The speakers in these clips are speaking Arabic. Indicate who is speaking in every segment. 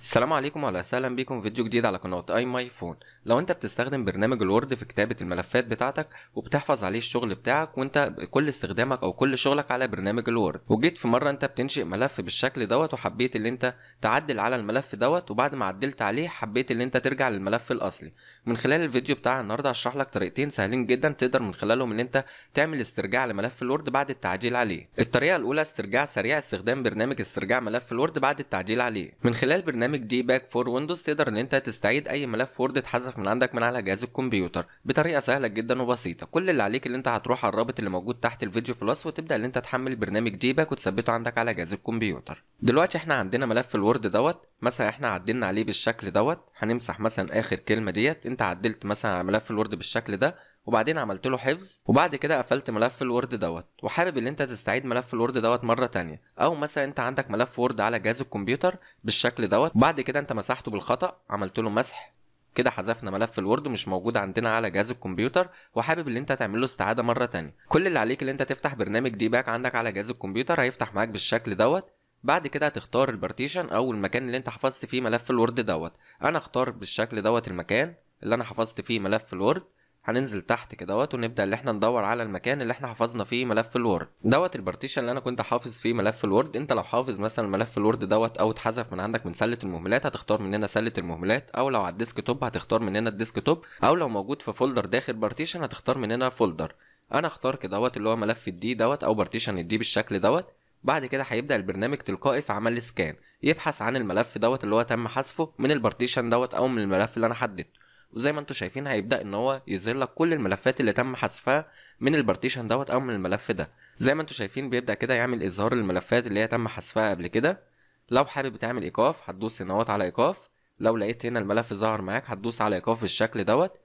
Speaker 1: السلام عليكم وعلى سهلا بيكم في فيديو جديد على قناة اي ماي فون لو انت بتستخدم برنامج الوورد في كتابة الملفات بتاعتك وبتحفظ عليه الشغل بتاعك وانت كل استخدامك او كل شغلك على برنامج الوورد وجيت في مرة انت بتنشئ ملف بالشكل دوت وحبيت ان انت تعدل على الملف دوت وبعد ما عدلت عليه حبيت ان انت ترجع للملف الاصلي من خلال الفيديو بتاع النهاردة هشرح لك طريقتين سهلين جدا تقدر من خلالهم ان انت تعمل استرجاع لملف الوورد بعد التعديل عليه الطريقة الاولى استرجاع سريع استخدام برنامج استرجاع ملف الوورد بعد التعديل عليه من خلال برنامج برنامج دي باك فور ويندوز تقدر ان انت تستعيد اي ملف وورد اتحذف من عندك من على جهاز الكمبيوتر بطريقه سهله جدا وبسيطه كل اللي عليك ان انت هتروح على الرابط اللي موجود تحت الفيديو في الوصف وتبدا ان انت تحمل برنامج دي باك وتثبته عندك على جهاز الكمبيوتر دلوقتي احنا عندنا ملف الوورد دوت مثلا احنا عدلنا عليه بالشكل دوت هنمسح مثلا اخر كلمه ديت انت عدلت مثلا على ملف الوورد بالشكل ده وبعدين عملت له حفظ وبعد كده قفلت ملف الوورد دوت وحابب ان انت تستعيد ملف الوورد دوت مره تانية او مثلا انت عندك ملف وورد على جهاز الكمبيوتر بالشكل دوت وبعد كده انت مسحته بالخطا عملت له مسح كده حذفنا ملف الوورد مش موجود عندنا على جهاز الكمبيوتر وحابب ان انت تعمل له استعاده مره تانية كل اللي عليك ان انت تفتح برنامج دي باك عندك على جهاز الكمبيوتر هيفتح معاك بالشكل دوت بعد كده هتختار البارتيشن او المكان اللي انت حفظت فيه ملف الوورد دوت انا اختار بالشكل دوت المكان اللي انا حفظت فيه ملف الوورد هننزل تحت كدوت ونبدا اللي احنا ندور على المكان اللي احنا حفظنا فيه ملف الوورد دوت البارتيشن اللي انا كنت حافظ فيه ملف الوورد انت لو حافظ مثلا ملف الوورد دوت او اتحذف من عندك من سله المهملات هتختار مننا سله المهملات او لو على الديسك توب هتختار مننا الديسك توب او لو موجود في فولدر داخل بارتيشن هتختار مننا فولدر انا اختار كدوت اللي هو ملف الدي دوت او بارتيشن الدي بالشكل دوت بعد كده هيبدا البرنامج تلقائي في عمل سكان يبحث عن الملف دوت اللي هو تم حذفه من البارتيشن دوت او من الملف اللي انا حددته وزي ما انتم شايفين هيبدا ان هو يظهر لك كل الملفات اللي تم حذفها من البارتيشن دوت او من الملف ده زي ما انتم شايفين بيبدا كده يعمل اظهار الملفات اللي هي تم حذفها قبل كده لو حابب تعمل ايقاف هتدوس هنا على ايقاف لو لقيت هنا الملف ظهر معاك هتدوس على ايقاف بالشكل دوت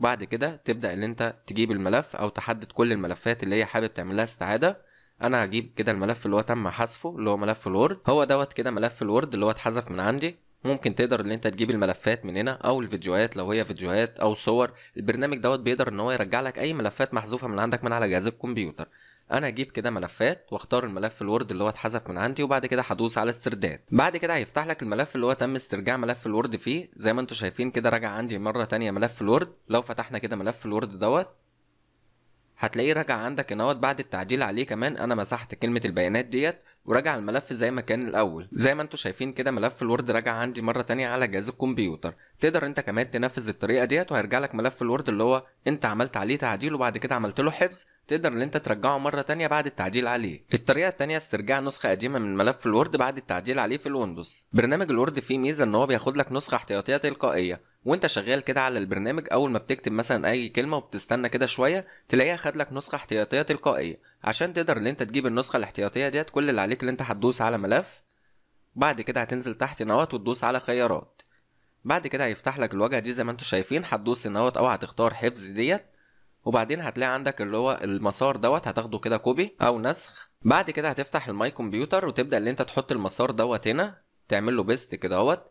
Speaker 1: بعد كده تبدا ان انت تجيب الملف او تحدد كل الملفات اللي هي حابب تعملها استعاده انا هجيب كده الملف اللي هو تم حذفه اللي هو ملف الوورد هو دوت كده ملف الوورد اللي هو اتحذف من عندي ممكن تقدر ان انت تجيب الملفات من هنا او الفيديوهات لو هي فيديوهات او صور البرنامج دوت بيقدر ان هو يرجع لك اي ملفات محذوفه من عندك من على جهاز الكمبيوتر انا هجيب كده ملفات واختار الملف الوورد اللي هو اتحذف من عندي وبعد كده هدوس على استرداد بعد كده هيفتح لك الملف اللي هو تم استرجاع ملف الوورد فيه زي ما انتم شايفين كده راجع عندي مره تانية ملف الوورد لو فتحنا كده ملف الوورد دوت هتلاقيه راجع عندك ان بعد التعديل عليه كمان انا مسحت كلمه البيانات ديت وراجع الملف زي ما كان الاول زي ما انتم شايفين كده ملف الوورد راجع عندي مره تانية على جهاز الكمبيوتر تقدر انت كمان تنفذ الطريقه ديت وهيرجع لك ملف الوورد اللي هو انت عملت عليه تعديل وبعد كده عملت له حفظ تقدر ان انت ترجعه مره تانية بعد التعديل عليه الطريقه الثانيه استرجاع نسخه قديمه من ملف الوورد بعد التعديل عليه في الويندوز برنامج الوورد فيه ميزه ان هو بياخد لك نسخه احتياطيه تلقائيه وانت شغال كده على البرنامج اول ما بتكتب مثلا اي كلمه وبتستنى كده شويه تلاقيها خد لك نسخه احتياطيه تلقائيه عشان تقدر ان انت تجيب النسخه الاحتياطيه ديت كل اللي عليك ان انت هتدوس على ملف بعد كده هتنزل تحت نوت وتدوس على خيارات بعد كده هيفتح لك الواجهه دي زي ما انتم شايفين هتدوس نوت او هتختار حفظ ديت وبعدين هتلاقي عندك اللي هو المسار دوت هتاخده كده كوبي او نسخ بعد كده هتفتح الماي كمبيوتر وتبدا ان انت تحط المسار دوت هنا تعمل له بيست كده اهوت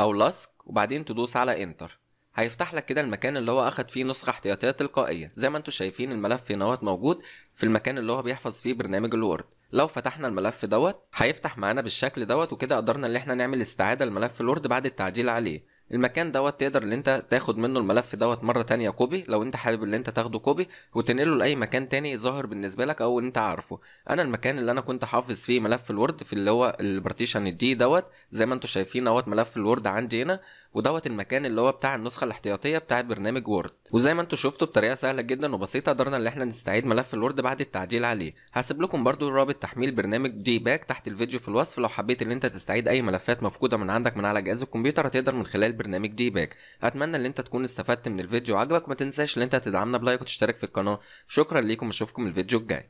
Speaker 1: او لصق وبعدين تدوس على انتر هيفتح لك كده المكان اللي هو اخد فيه نسخه احتياطيه تلقائيه زي ما انتم شايفين الملف هنا موجود في المكان اللي هو بيحفظ فيه برنامج الوورد لو فتحنا الملف دوت هيفتح معانا بالشكل دوت وكده قدرنا ان احنا نعمل استعاده لملف الوورد بعد التعديل عليه المكان دوت تقدر ان انت تاخد منه الملف دوت مره تانية كوبي لو انت حابب ان انت تاخده كوبي وتنقله لاي مكان تاني ظاهر بالنسبه لك او انت عارفه انا المكان اللي انا كنت حافظ فيه ملف الوورد في اللي هو البارتيشن دي دوت زي ما انتم شايفين اهوت ملف الوورد عندي هنا ودوت المكان اللي هو بتاع النسخه الاحتياطيه بتاع برنامج وورد وزي ما انتم شفتوا بطريقه سهله جدا وبسيطه قدرنا ان احنا نستعيد ملف الوورد بعد التعديل عليه هسيب لكم برده رابط تحميل برنامج جي باك تحت الفيديو في الوصف لو حبيت ان انت تستعيد اي ملفات مفقوده من عندك من على جهاز الكمبيوتر هتقدر من خلال برنامج جي باك اتمنى ان انت تكون استفدت من الفيديو وعجبك وما تنساش ان انت تدعمنا بلايك وتشترك في القناه شكرا ليكم واشوفكم الفيديو الجاي